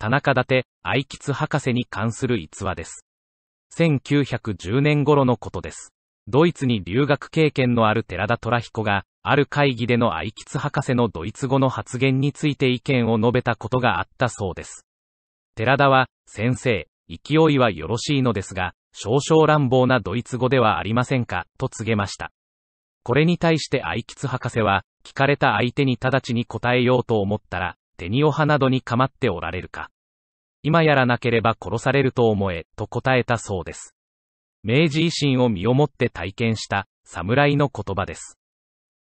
田中立、愛吉博士に関する逸話です。1910年頃のことです。ドイツに留学経験のある寺田虎彦が、ある会議での愛吉博士のドイツ語の発言について意見を述べたことがあったそうです。寺田は、先生、勢いはよろしいのですが、少々乱暴なドイツ語ではありませんか、と告げました。これに対して愛吉博士は、聞かれた相手に直ちに答えようと思ったら、手におハなどに構っておられるか。今やらなければ殺されると思え、と答えたそうです。明治維新を身をもって体験した侍の言葉です。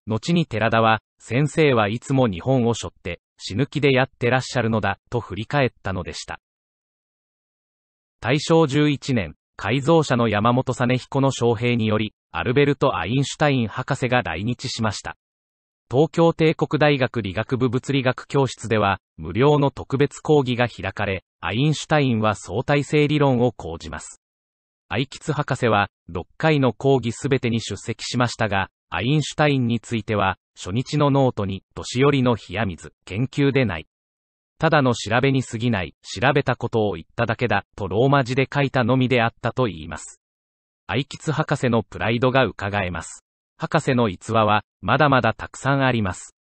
後に寺田は、先生はいつも日本を背負って死ぬ気でやってらっしゃるのだ、と振り返ったのでした。大正11年、改造者の山本実彦の将兵により、アルベルト・アインシュタイン博士が来日しました。東京帝国大学理学部物理学教室では、無料の特別講義が開かれ、アインシュタインは相対性理論を講じます。アイキツ博士は、6回の講義すべてに出席しましたが、アインシュタインについては、初日のノートに、年寄りの冷や水、研究でない。ただの調べに過ぎない、調べたことを言っただけだ、とローマ字で書いたのみであったと言います。アイキツ博士のプライドが伺えます。博士の逸話は、まだまだたくさんあります。